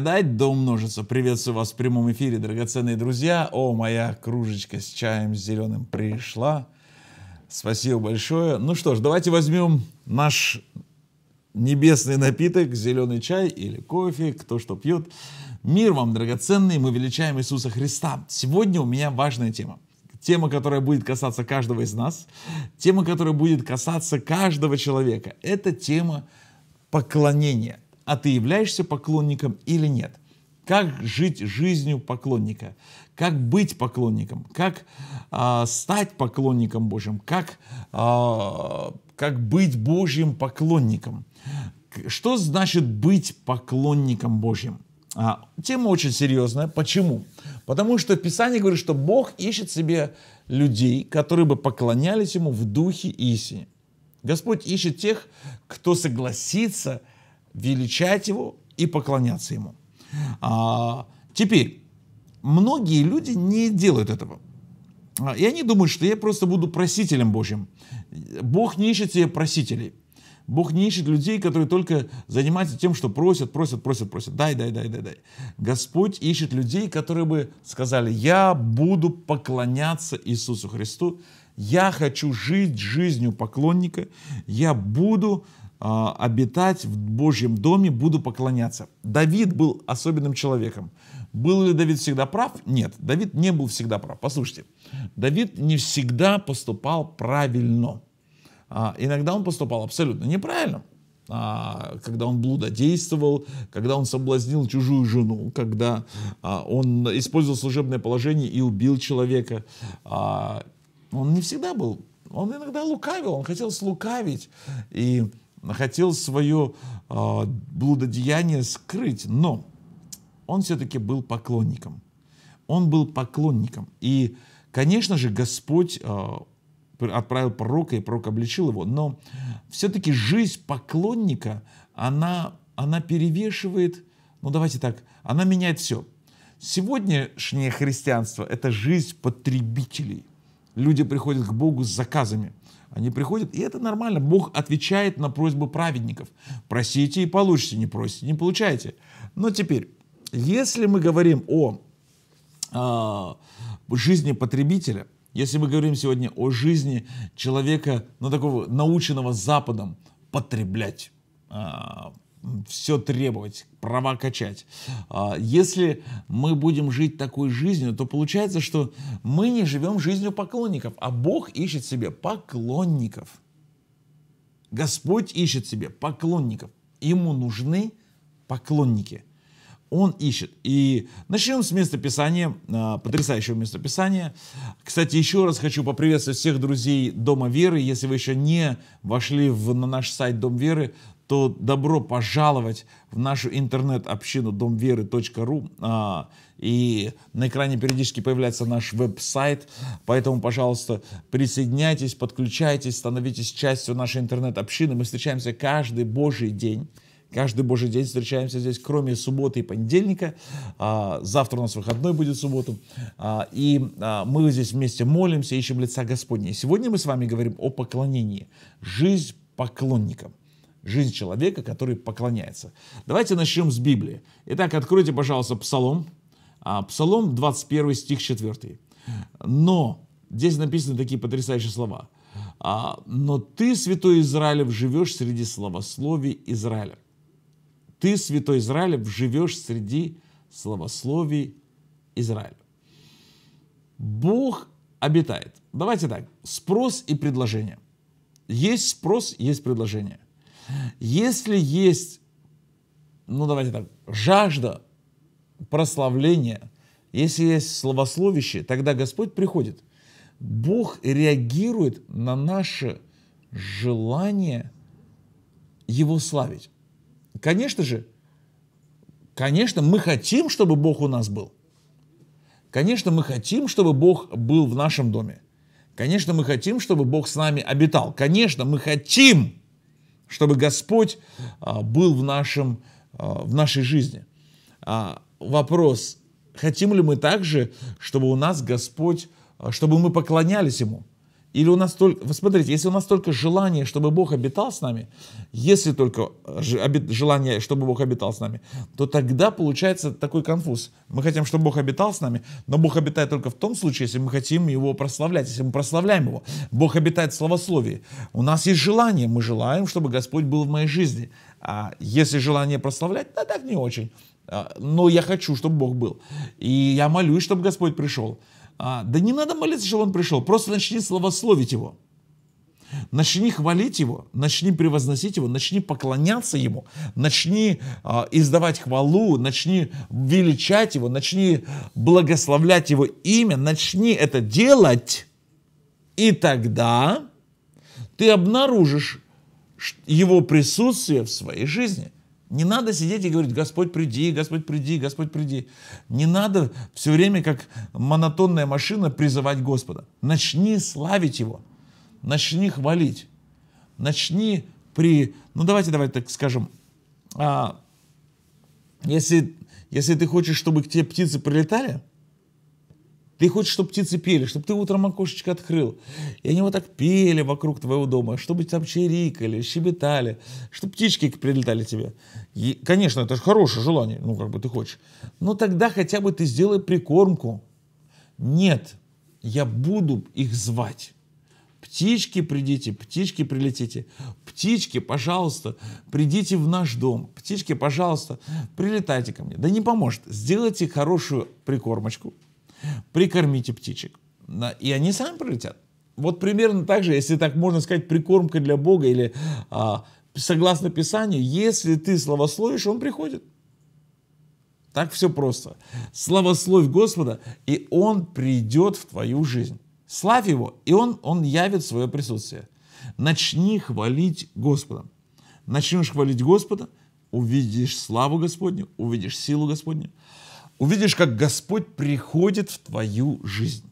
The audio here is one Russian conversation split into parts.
гадать, да умножится. Приветствую вас в прямом эфире, драгоценные друзья. О, моя кружечка с чаем с зеленым пришла. Спасибо большое. Ну что ж, давайте возьмем наш небесный напиток, зеленый чай или кофе, кто что пьет. Мир вам, драгоценный, мы величаем Иисуса Христа. Сегодня у меня важная тема. Тема, которая будет касаться каждого из нас, тема, которая будет касаться каждого человека. Это тема поклонения а ты являешься поклонником или нет. Как жить жизнью поклонника, как быть поклонником, как э, стать поклонником Божьим, как, э, как быть Божьим поклонником. Что значит быть поклонником Божьим? А, тема очень серьезная. Почему? Потому что Писание говорит, что Бог ищет себе людей, которые бы поклонялись Ему в духе истине. Господь ищет тех, кто согласится – величать Его и поклоняться Ему. А, теперь, многие люди не делают этого. А, и они думают, что я просто буду просителем Божьим. Бог не ищет себе просителей. Бог не ищет людей, которые только занимаются тем, что просят, просят, просят, просят. Дай, дай, дай, дай, дай. Господь ищет людей, которые бы сказали, я буду поклоняться Иисусу Христу, я хочу жить жизнью поклонника, я буду а, обитать в Божьем доме, буду поклоняться. Давид был особенным человеком. Был ли Давид всегда прав? Нет, Давид не был всегда прав. Послушайте, Давид не всегда поступал правильно. А, иногда он поступал абсолютно неправильно. А, когда он блудодействовал, когда он соблазнил чужую жену, когда а, он использовал служебное положение и убил человека. А, он не всегда был, он иногда лукавил, он хотел слукавить. И хотел свое э, блудодеяние скрыть, но он все-таки был поклонником. Он был поклонником. И, конечно же, Господь э, отправил пророка, и пророк обличил его, но все-таки жизнь поклонника, она, она перевешивает, ну давайте так, она меняет все. Сегодняшнее христианство – это жизнь потребителей. Люди приходят к Богу с заказами – они приходят, и это нормально. Бог отвечает на просьбы праведников. Просите и получите, не просите, не получаете. Но теперь, если мы говорим о э, жизни потребителя, если мы говорим сегодня о жизни человека, ну такого наученного Западом, потреблять, э, все требовать, права качать. А, если мы будем жить такой жизнью, то получается, что мы не живем жизнью поклонников, а Бог ищет себе поклонников. Господь ищет себе поклонников. Ему нужны поклонники. Он ищет. И начнем с места Писания, а, потрясающего места Писания. Кстати, еще раз хочу поприветствовать всех друзей Дома Веры. Если вы еще не вошли в, на наш сайт Дом Веры, то добро пожаловать в нашу интернет-общину домверы.ру. А, и на экране периодически появляется наш веб-сайт, поэтому, пожалуйста, присоединяйтесь, подключайтесь, становитесь частью нашей интернет-общины. Мы встречаемся каждый божий день. Каждый божий день встречаемся здесь, кроме субботы и понедельника. А, завтра у нас выходной будет субботу. А, и мы здесь вместе молимся, ищем лица Господня. И сегодня мы с вами говорим о поклонении. Жизнь поклонникам жизнь человека, который поклоняется. Давайте начнем с Библии. Итак, откройте, пожалуйста, Псалом. А, Псалом 21 стих 4. Но здесь написаны такие потрясающие слова. «А, Но ты, святой Израилев, живешь среди словословий Израиля. Ты, святой Израилев, живешь среди словословий Израиля. Бог обитает. Давайте так, спрос и предложение. Есть спрос, есть предложение. Если есть, ну давайте так, жажда прославления, если есть словословище, тогда Господь приходит. Бог реагирует на наше желание Его славить. Конечно же, конечно, мы хотим, чтобы Бог у нас был. Конечно, мы хотим, чтобы Бог был в нашем доме. Конечно, мы хотим, чтобы Бог с нами обитал. Конечно, мы хотим, чтобы Господь а, был в, нашем, а, в нашей жизни. А, вопрос, хотим ли мы также, чтобы у нас Господь, чтобы мы поклонялись Ему? Или у нас только... Смотрите, если у нас только желание, чтобы Бог обитал с нами, если только желание, чтобы Бог обитал с нами, то тогда получается такой конфуз. Мы хотим, чтобы Бог обитал с нами, но Бог обитает только в том случае, если мы хотим Его прославлять, если мы прославляем Его. Бог обитает в словословии. У нас есть желание, мы желаем, чтобы Господь был в моей жизни. А если желание прославлять, да так не очень. А, но я хочу, чтобы Бог был. И я молюсь, чтобы Господь пришел. А, да не надо молиться, чтобы он пришел, просто начни славословить его. Начни хвалить Его, начни превозносить Его, начни поклоняться Ему, начни э, издавать хвалу, начни величать Его, начни благословлять Его имя, начни это делать, и тогда ты обнаружишь Его присутствие в своей жизни. Не надо сидеть и говорить, Господь, приди, Господь, приди, Господь, приди. Не надо все время, как монотонная машина, призывать Господа. Начни славить Его, начни хвалить, начни при... Ну, давайте, давайте так скажем, а, если, если ты хочешь, чтобы к тебе птицы прилетали, ты хочешь, чтобы птицы пели, чтобы ты утром окошечко открыл. И они вот так пели вокруг твоего дома, чтобы там чирикали, щебетали, чтобы птички прилетали тебе. И, конечно, это же хорошее желание, ну, как бы ты хочешь. Но тогда хотя бы ты сделай прикормку. Нет, я буду их звать. Птички, придите, птички, прилетите. Птички, пожалуйста, придите в наш дом. Птички, пожалуйста, прилетайте ко мне. Да не поможет. Сделайте хорошую прикормочку, Прикормите птичек. И они сами прилетят. Вот примерно так же, если так можно сказать, прикормка для Бога или а, согласно Писанию, если ты словословишь, он приходит. Так все просто. Словословь Господа, и Он придет в твою жизнь. Славь Его, и Он, он явит свое присутствие. Начни хвалить Господа. Начнешь хвалить Господа, увидишь славу Господню, увидишь силу Господню, увидишь, как Господь приходит в твою жизнь.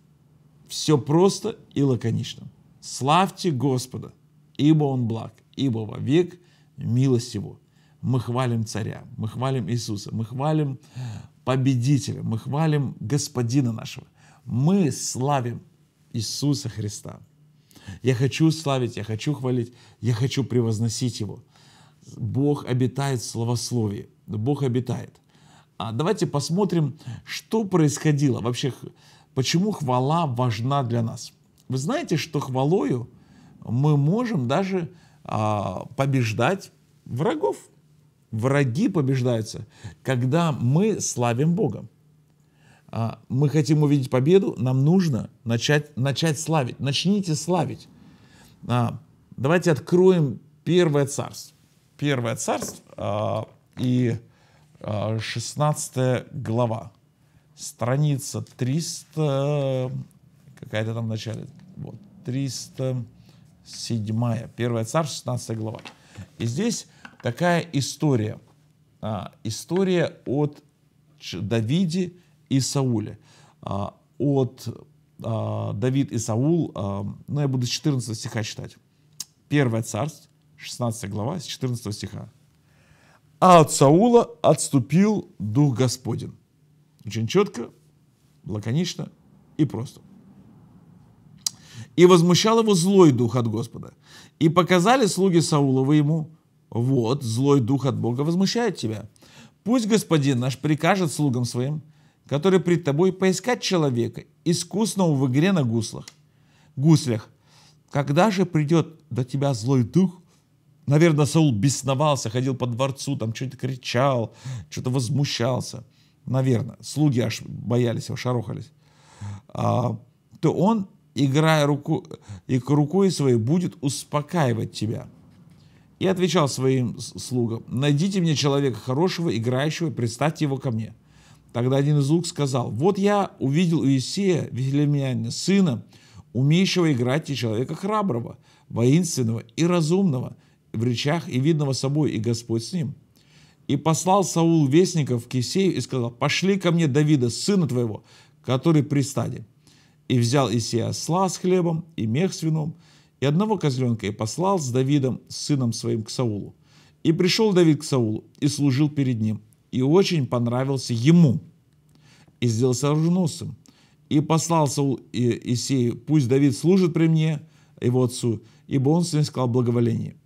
Все просто и лаконично. Славьте Господа, ибо Он благ, ибо во век милость Его. Мы хвалим Царя, мы хвалим Иисуса, мы хвалим Победителя, мы хвалим Господина нашего. Мы славим Иисуса Христа. Я хочу славить, я хочу хвалить, я хочу превозносить Его. Бог обитает в словословии, Бог обитает. А давайте посмотрим, что происходило вообще, почему хвала важна для нас. Вы знаете, что хвалою мы можем даже а, побеждать врагов. Враги побеждаются, когда мы славим Бога. А, мы хотим увидеть победу, нам нужно начать, начать славить. Начните славить. А, давайте откроем первое царство. Первое царство а, и 16 а, глава, страница 300, какая-то там в начале, вот, 307, 1 царство 16 глава. И здесь такая история, а, история от Давиде и Сауле. А, от Давид и Саул, ну я буду с 14 стиха читать. Первое царство, 16 глава, с 14 стиха. А от Саула отступил Дух Господень. Очень четко, лаконично и просто. И возмущал его злой дух от Господа. И показали слуги Сауловы ему, вот, злой дух от Бога возмущает тебя. Пусть господин наш прикажет слугам своим, которые пред тобой, поискать человека, искусного в игре на гуслах, гуслях. Когда же придет до тебя злой дух Наверное, Саул бесновался, ходил по дворцу, там что-то кричал, что-то возмущался. Наверное, слуги аж боялись его, шарохались. А, то он, играя руку, и рукой своей, будет успокаивать тебя. И отвечал своим слугам, найдите мне человека хорошего, играющего, и представьте его ко мне. Тогда один из лук сказал, вот я увидел у Иисея, Вихлемянина, сына, умеющего играть и человека храброго, воинственного и разумного, в речах и видного собой, и Господь с ним. И послал Саул вестников к Кисею и сказал, пошли ко мне Давида, сына твоего, который при стаде. И взял Исея осла с хлебом и мех с вином, и одного козленка, и послал с Давидом, сыном своим, к Саулу. И пришел Давид к Саулу и служил перед ним, и очень понравился ему, и сделался оруженосцем. И послал Саул Исею, пусть Давид служит при мне, его отцу, ибо он с ним сказал благоволение.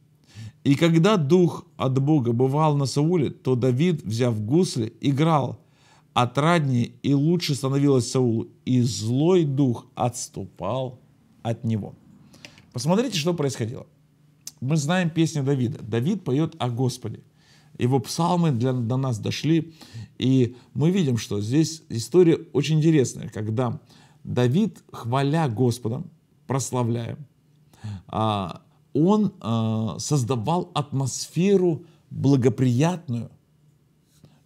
И когда дух от Бога бывал на Сауле, то Давид, взяв гусли, играл. Отраднее и лучше становилось Саулу, и злой дух отступал от него. Посмотрите, что происходило. Мы знаем песню Давида. Давид поет о Господе. Его псалмы для, до нас дошли. И мы видим, что здесь история очень интересная, когда Давид, хваля Господа, прославляя, а он э, создавал атмосферу благоприятную,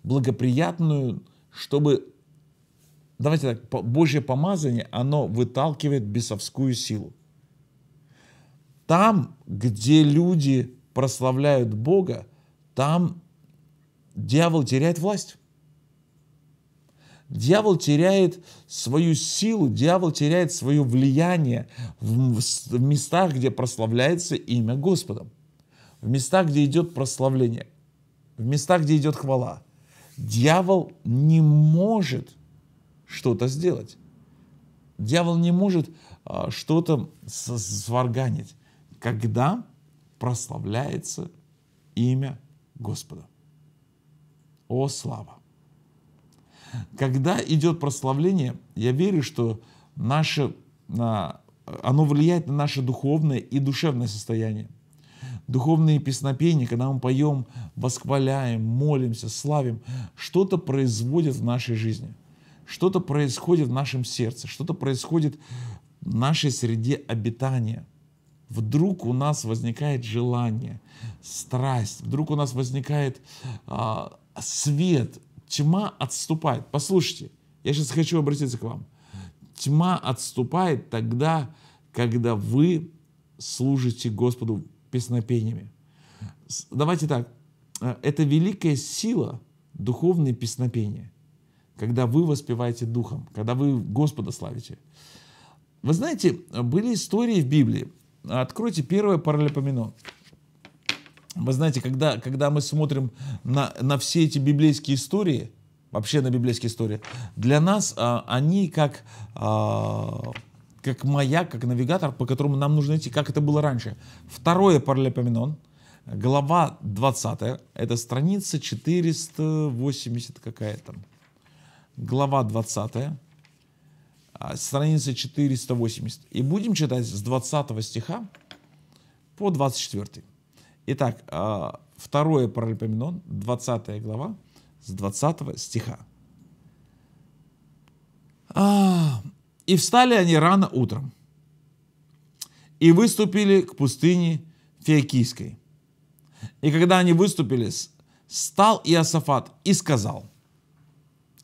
благоприятную, чтобы, давайте так, Божье помазание, оно выталкивает бесовскую силу. Там, где люди прославляют Бога, там дьявол теряет власть. Дьявол теряет свою силу, дьявол теряет свое влияние в, местах, где прославляется имя Господа, в местах, где идет прославление, в местах, где идет хвала. Дьявол не может что-то сделать. Дьявол не может а, что-то сварганить, когда прославляется имя Господа. О, слава! Когда идет прославление, я верю, что наше, оно влияет на наше духовное и душевное состояние. Духовные песнопения, когда мы поем, восхваляем, молимся, славим, что-то производит в нашей жизни, что-то происходит в нашем сердце, что-то происходит в нашей среде обитания – вдруг у нас возникает желание, страсть, вдруг у нас возникает а, свет, Тьма отступает. Послушайте, я сейчас хочу обратиться к вам. Тьма отступает тогда, когда вы служите Господу песнопениями. Давайте так. Э, это великая сила духовные песнопения, когда вы воспеваете Духом, когда вы Господа славите. Вы знаете, были истории в Библии. Откройте первое Паралипоменон вы знаете, когда, когда мы смотрим на, на все эти библейские истории, вообще на библейские истории, для нас а, они как, а, как маяк, как навигатор, по которому нам нужно идти, как это было раньше. Второе Паралипоменон, глава 20, это страница 480 какая-то. Глава 20, а, страница 480. И будем читать с 20 стиха по 24. Итак, а, второе Паралипоменон, 20 глава, с 20 стиха. А, «И встали они рано утром, и выступили к пустыне Фиакийской. И когда они выступили, стал Иосафат и сказал».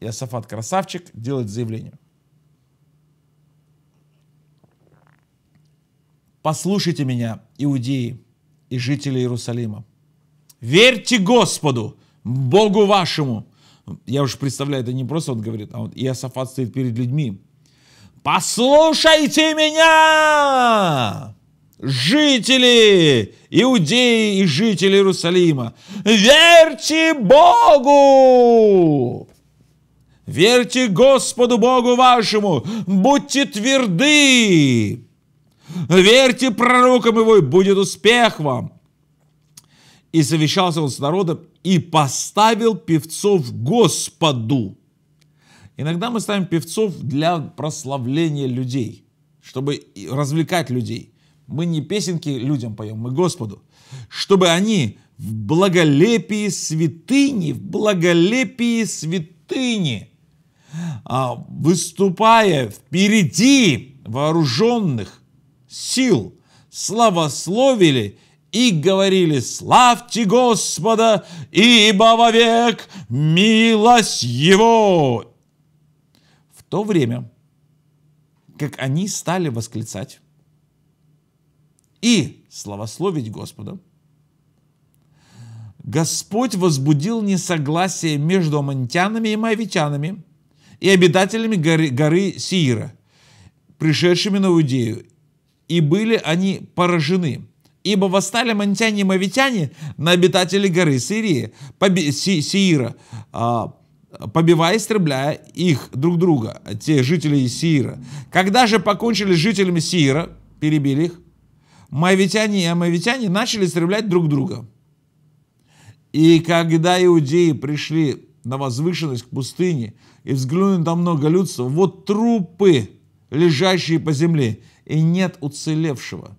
Иосафат красавчик, делает заявление. «Послушайте меня, иудеи, и жители Иерусалима. Верьте Господу, Богу вашему. Я уже представляю, это не просто он говорит, а вот Иосафат стоит перед людьми. Послушайте меня, жители Иудеи и жители Иерусалима. Верьте Богу. Верьте Господу Богу вашему. Будьте тверды верьте пророкам его, и будет успех вам. И совещался он с народом, и поставил певцов Господу. Иногда мы ставим певцов для прославления людей, чтобы развлекать людей. Мы не песенки людям поем, мы Господу. Чтобы они в благолепии святыни, в благолепии святыни, а, выступая впереди вооруженных, сил, славословили и говорили «Славьте Господа, ибо вовек милость Его!» В то время, как они стали восклицать и славословить Господа, Господь возбудил несогласие между амантянами и моавитянами и обитателями горы, горы Сиира, пришедшими на Иудею, и были они поражены. Ибо восстали монтяне и мавитяне на обитателей горы Сирии, поби, си, Сиира, а, побивая и истребляя их друг друга, те жители Сиира. Когда же покончили с жителями Сиира, перебили их, мавитяне и амавитяне начали истреблять друг друга. И когда иудеи пришли на возвышенность к пустыне и взглянули там много людства, вот трупы лежащие по земле, и нет уцелевшего.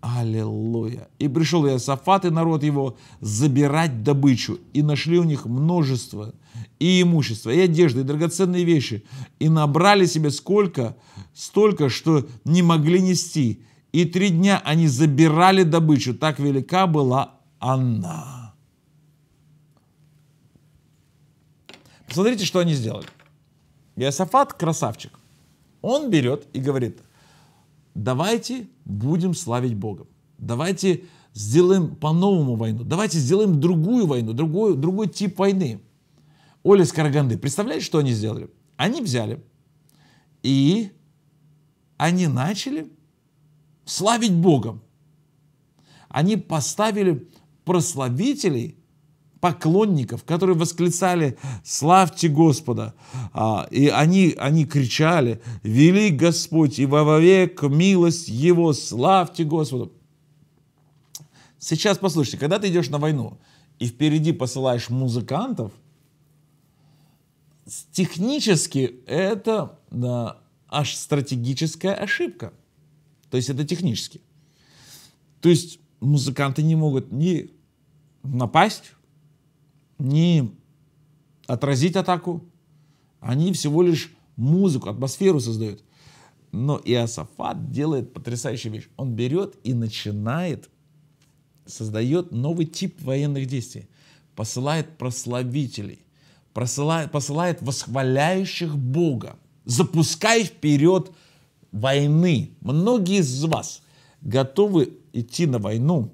Аллилуйя! И пришел Иосафат и народ его забирать добычу, и нашли у них множество и имущества, и одежды, и драгоценные вещи, и набрали себе сколько, столько, что не могли нести. И три дня они забирали добычу, так велика была она. Посмотрите, что они сделали. Иосафат красавчик. Он берет и говорит, давайте будем славить Бога. Давайте сделаем по-новому войну. Давайте сделаем другую войну, другой, другой тип войны. Оля Скороганды, представляете, что они сделали? Они взяли и они начали славить Бога. Они поставили прославителей – поклонников, которые восклицали «Славьте Господа!» а, И они, они кричали вели Господь, и во век милость Его! Славьте Господа. Сейчас послушайте, когда ты идешь на войну и впереди посылаешь музыкантов, технически это да, аж стратегическая ошибка. То есть это технически. То есть музыканты не могут ни напасть, не отразить атаку, они всего лишь музыку, атмосферу создают. Но Иосафат делает потрясающую вещь. Он берет и начинает, создает новый тип военных действий. Посылает прославителей, посылает, посылает восхваляющих Бога, запуская вперед войны. Многие из вас готовы идти на войну,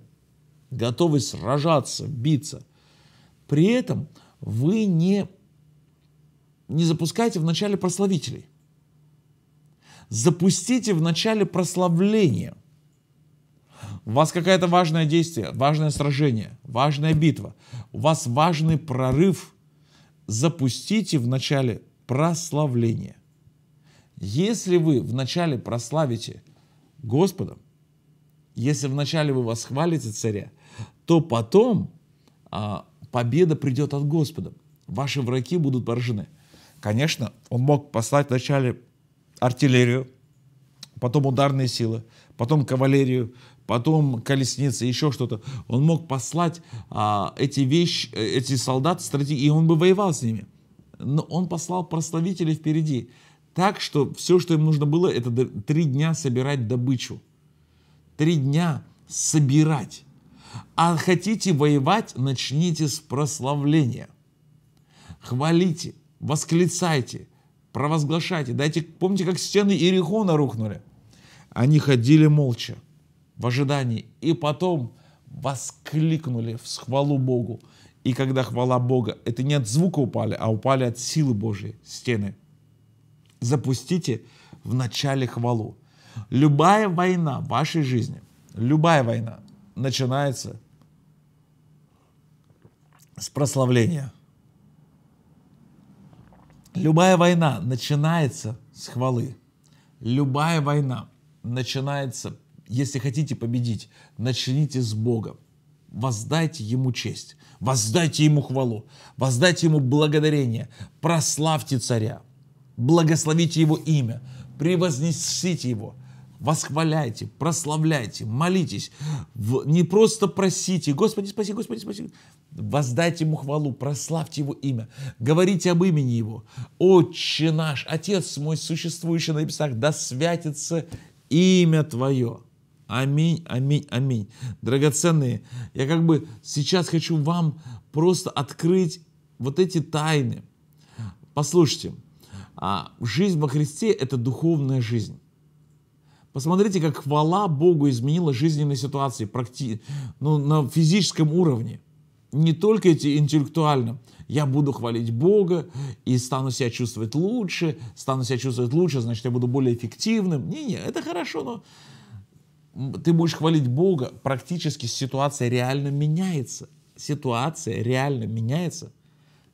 готовы сражаться, биться. При этом вы не, не запускайте в начале прославителей. Запустите в начале прославление. У вас какое-то важное действие, важное сражение, важная битва. У вас важный прорыв. Запустите в начале прославление. Если вы вначале прославите Господа, если вначале вы восхвалите царя, то потом а, победа придет от Господа. Ваши враги будут поражены. Конечно, он мог послать вначале артиллерию, потом ударные силы, потом кавалерию, потом колесницы, еще что-то. Он мог послать а, эти вещи, э, эти солдат, стратеги, и он бы воевал с ними. Но он послал прославителей впереди. Так что все, что им нужно было, это три дня собирать добычу. Три дня собирать. А хотите воевать, начните с прославления. Хвалите, восклицайте, провозглашайте. Дайте, помните, как стены Иерихона рухнули? Они ходили молча, в ожидании, и потом воскликнули в схвалу Богу. И когда хвала Бога, это не от звука упали, а упали от силы Божьей стены. Запустите в начале хвалу. Любая война в вашей жизни, любая война, начинается с прославления. Любая война начинается с хвалы. Любая война начинается, если хотите победить, начните с Бога. Воздайте Ему честь, воздайте Ему хвалу, воздайте Ему благодарение, прославьте Царя, благословите Его имя, превознесите Его, восхваляйте, прославляйте, молитесь, не просто просите, Господи, спаси, Господи, спаси, воздайте Ему хвалу, прославьте Его имя, говорите об имени Его. Отче наш, Отец мой, существующий на небесах, да святится имя Твое. Аминь, аминь, аминь. Драгоценные, я как бы сейчас хочу вам просто открыть вот эти тайны. Послушайте, а, жизнь во Христе – это духовная жизнь. Посмотрите, как хвала Богу изменила жизненные ситуации практи... ну, на физическом уровне. Не только эти интеллектуально. Я буду хвалить Бога и стану себя чувствовать лучше. Стану себя чувствовать лучше, значит, я буду более эффективным. Не-не, это хорошо, но ты будешь хвалить Бога, практически ситуация реально меняется. Ситуация реально меняется,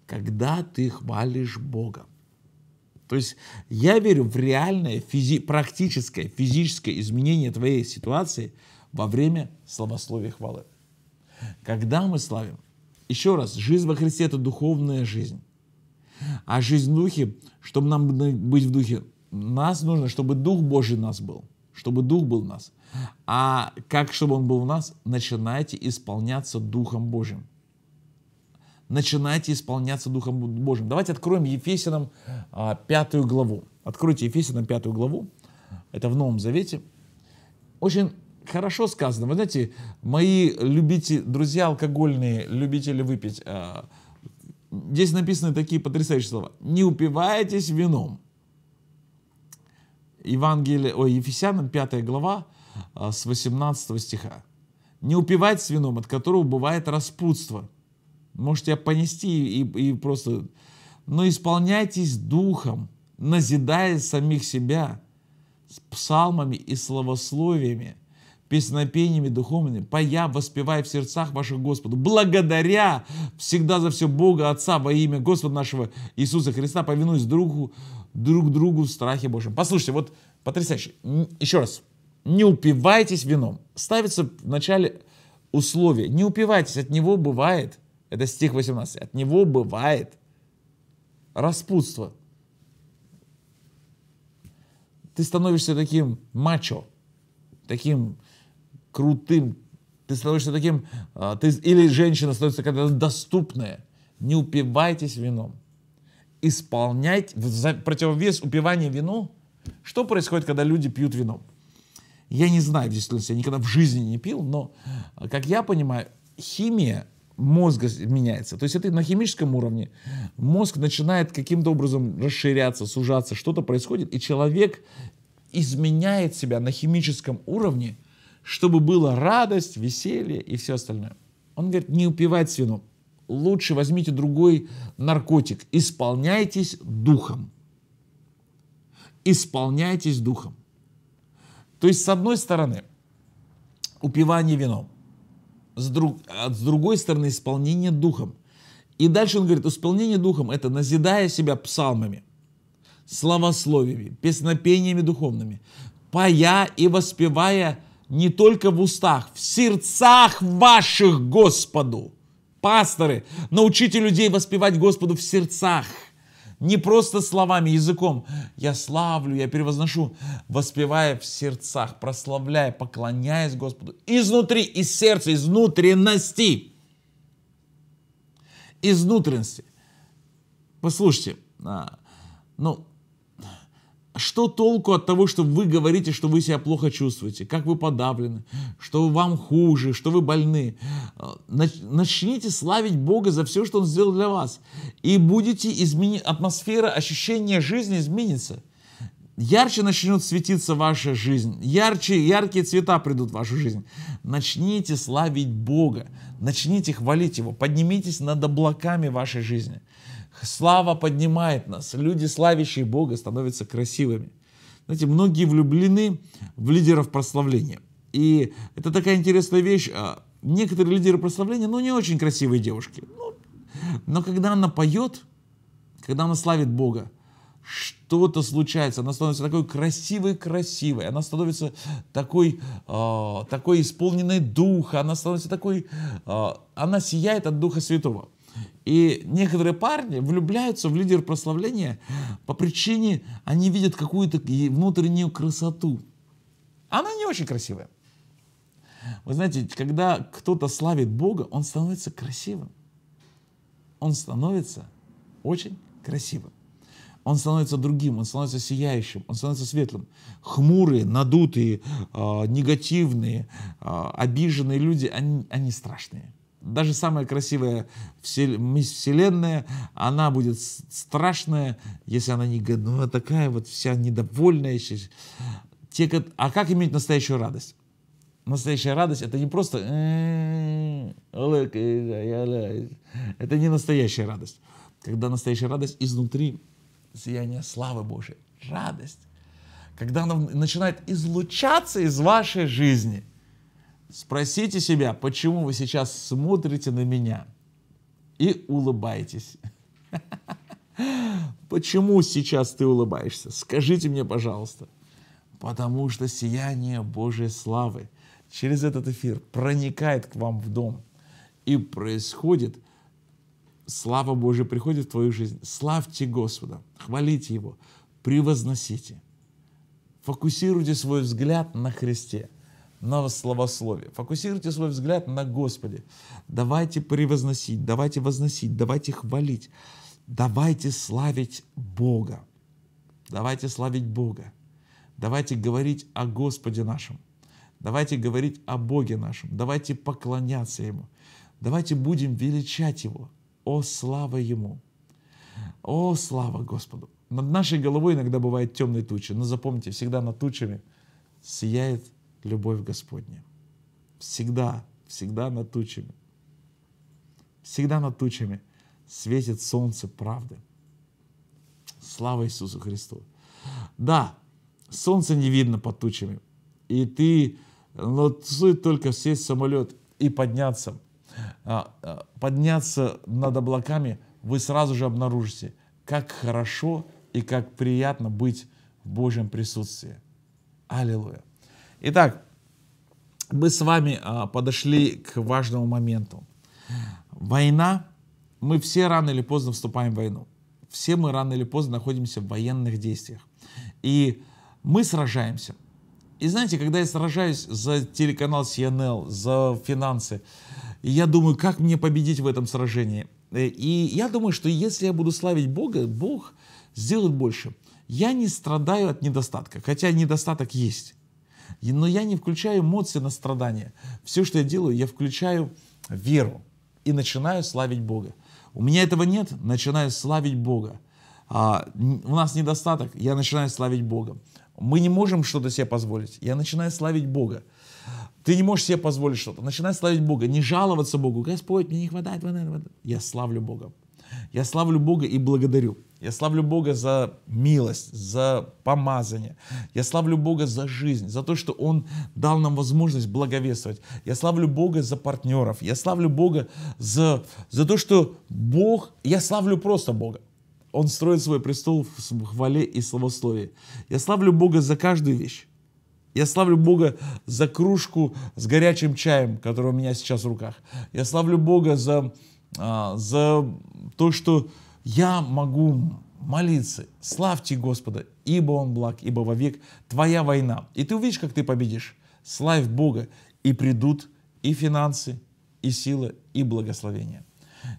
когда ты хвалишь Бога. То есть я верю в реальное, физи практическое, физическое изменение твоей ситуации во время словословия хвалы. Когда мы славим, еще раз, жизнь во Христе – это духовная жизнь. А жизнь в духе, чтобы нам быть в духе, нас нужно, чтобы Дух Божий нас был, чтобы Дух был в нас. А как, чтобы Он был в нас, начинайте исполняться Духом Божьим начинайте исполняться Духом Божьим. Давайте откроем Ефесянам а, пятую главу. Откройте Ефесянам пятую главу. Это в Новом Завете. Очень хорошо сказано. Вы знаете, мои любители, друзья алкогольные, любители выпить, а, здесь написаны такие потрясающие слова. «Не упивайтесь вином». Евангелие, ой, Ефесянам 5 глава а, с 18 стиха. «Не упивайтесь вином, от которого бывает распутство, может тебя понести и, и просто... Но исполняйтесь духом, назидая самих себя с псалмами и словословиями, песнопениями духовными, поя, воспевая в сердцах ваших Господу, благодаря всегда за все Бога Отца во имя Господа нашего Иисуса Христа, повинуясь другу, друг другу в страхе Божьем. Послушайте, вот потрясающе. Еще раз. Не упивайтесь вином. Ставится в начале условие. Не упивайтесь, от него бывает – это стих 18. От него бывает распутство. Ты становишься таким мачо, таким крутым, ты становишься таким, а, ты, или женщина становится когда доступная. Не упивайтесь вином. Исполнять, противовес упиванию вину, что происходит, когда люди пьют вино? Я не знаю, в действительности, я никогда в жизни не пил, но, а, как я понимаю, химия мозг меняется. То есть это на химическом уровне. Мозг начинает каким-то образом расширяться, сужаться, что-то происходит, и человек изменяет себя на химическом уровне, чтобы было радость, веселье и все остальное. Он говорит, не упивайте вином. Лучше возьмите другой наркотик. Исполняйтесь духом. Исполняйтесь духом. То есть, с одной стороны, упивание вином с, друг, а с другой стороны исполнение духом. И дальше он говорит, исполнение духом – это назидая себя псалмами, словословиями песнопениями духовными, поя и воспевая не только в устах, в сердцах ваших Господу. Пасторы, научите людей воспевать Господу в сердцах – не просто словами, языком. Я славлю, я превозношу, воспевая в сердцах, прославляя, поклоняясь Господу. Изнутри, из сердца, из внутренности. Из внутренности. Послушайте, а, ну, что толку от того, что вы говорите, что вы себя плохо чувствуете, как вы подавлены, что вам хуже, что вы больны? А, начните славить Бога за все, что Он сделал для вас, и будете изменить атмосфера, ощущение жизни изменится. Ярче начнет светиться ваша жизнь, ярче, яркие цвета придут в вашу жизнь. Начните славить Бога, начните хвалить Его, поднимитесь над облаками вашей жизни. Слава поднимает нас. Люди, славящие Бога, становятся красивыми. Знаете, многие влюблены в лидеров прославления. И это такая интересная вещь. А, некоторые лидеры прославления, ну, не очень красивые девушки. Ну, но когда она поет, когда она славит Бога, что-то случается, она становится такой красивой-красивой, она становится такой, э, такой исполненной духа, она становится такой, э, она сияет от Духа Святого. И некоторые парни влюбляются в лидер прославления по причине, они видят какую-то внутреннюю красоту. Она не очень красивая. Вы знаете, когда кто-то славит Бога, он становится красивым. Он становится очень красивым. Он становится другим, он становится сияющим, он становится светлым. Хмурые, надутые, э, негативные, э, обиженные люди, они, они страшные даже самая красивая всел... мисс Вселенная, она будет страшная, если она не ну, такая вот вся недовольная. Те, а как иметь настоящую радость? Настоящая радость это не просто э-, э-, э-, это не настоящая радость. Когда настоящая радость изнутри сияние славы Божией, радость. Когда она начинает излучаться из вашей жизни – Спросите себя, почему вы сейчас смотрите на меня и улыбаетесь. Почему сейчас ты улыбаешься? Скажите мне, пожалуйста. Потому что сияние Божьей славы через этот эфир проникает к вам в дом. И происходит, слава Божья приходит в твою жизнь. Славьте Господа, хвалите Его, превозносите. Фокусируйте свой взгляд на Христе – на словословие. Фокусируйте свой взгляд на Господе. Давайте превозносить, давайте возносить, давайте хвалить. Давайте славить Бога. Давайте славить Бога. Давайте говорить о Господе нашем. Давайте говорить о Боге нашем. Давайте поклоняться Ему. Давайте будем величать Его. О, слава Ему! О, слава Господу! Над нашей головой иногда бывают темные тучи, но запомните, всегда над тучами сияет любовь Господня. Всегда, всегда над тучами. Всегда над тучами светит солнце правды. Слава Иисусу Христу. Да, солнце не видно под тучами. И ты, но стоит только сесть в самолет и подняться. А, а, подняться над облаками, вы сразу же обнаружите, как хорошо и как приятно быть в Божьем присутствии. Аллилуйя. Итак, мы с вами а, подошли к важному моменту. Война, мы все рано или поздно вступаем в войну. Все мы рано или поздно находимся в военных действиях. И мы сражаемся. И знаете, когда я сражаюсь за телеканал CNL, за финансы, я думаю, как мне победить в этом сражении? Э, и я думаю, что если я буду славить Бога, Бог сделает больше. Я не страдаю от недостатка, хотя недостаток есть. Но я не включаю эмоции на страдания. Все, что я делаю, я включаю веру и начинаю славить Бога. У меня этого нет, начинаю славить Бога. А, у нас недостаток, я начинаю славить Бога. Мы не можем что-то себе позволить, я начинаю славить Бога. Ты не можешь себе позволить что-то, начинай славить Бога, не жаловаться Богу. Господь, мне не хватает, хватает, хватает. Я славлю Бога. Я славлю Бога и благодарю. Я славлю Бога за милость, за помазание. Я славлю Бога за жизнь, за то, что Он дал нам возможность благовествовать. Я славлю Бога за партнеров. Я славлю Бога за, за то, что Бог... Я славлю просто Бога. Он строит свой престол в хвале и словословии. Я славлю Бога за каждую вещь. Я славлю Бога за кружку с горячим чаем, который у меня сейчас в руках. Я славлю Бога за а, за то, что я могу молиться, славьте Господа, ибо Он благ, ибо вовек твоя война. И ты увидишь, как ты победишь. Славь Бога, и придут и финансы, и сила, и благословение.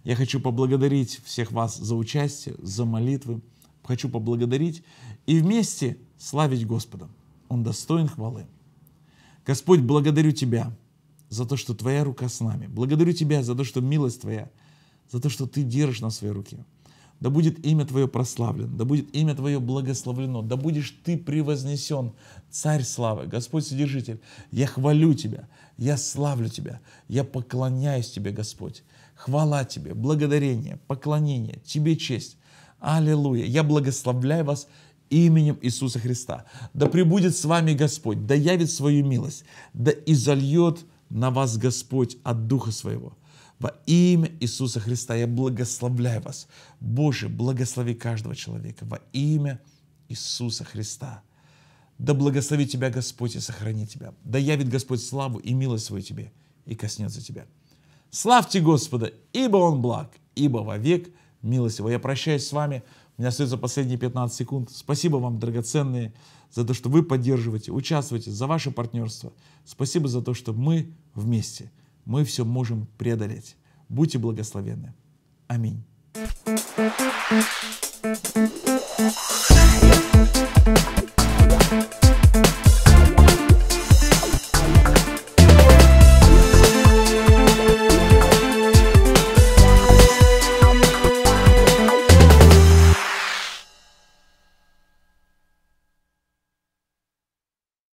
Я хочу поблагодарить всех вас за участие, за молитвы. Хочу поблагодарить и вместе славить Господа. Он достоин хвалы. Господь, благодарю Тебя за то, что Твоя рука с нами. Благодарю Тебя за то, что милость Твоя – за то, что Ты держишь на своей руке. Да будет имя Твое прославлено, да будет имя Твое благословлено, да будешь Ты превознесен, Царь славы, Господь Содержитель. Я хвалю Тебя, я славлю Тебя, я поклоняюсь Тебе, Господь. Хвала Тебе, благодарение, поклонение, Тебе честь. Аллилуйя. Я благословляю вас именем Иисуса Христа. Да пребудет с вами Господь, да явит свою милость, да изольет на вас Господь от Духа Своего во имя Иисуса Христа я благословляю вас. Боже, благослови каждого человека. Во имя Иисуса Христа. Да благослови тебя Господь и сохрани тебя. Да явит Господь славу и милость свою тебе и коснется тебя. Славьте Господа, ибо Он благ, ибо вовек милость Его. Я прощаюсь с вами. У меня остается последние 15 секунд. Спасибо вам, драгоценные, за то, что вы поддерживаете, участвуете, за ваше партнерство. Спасибо за то, что мы вместе – мы все можем преодолеть. Будьте благословенны. Аминь.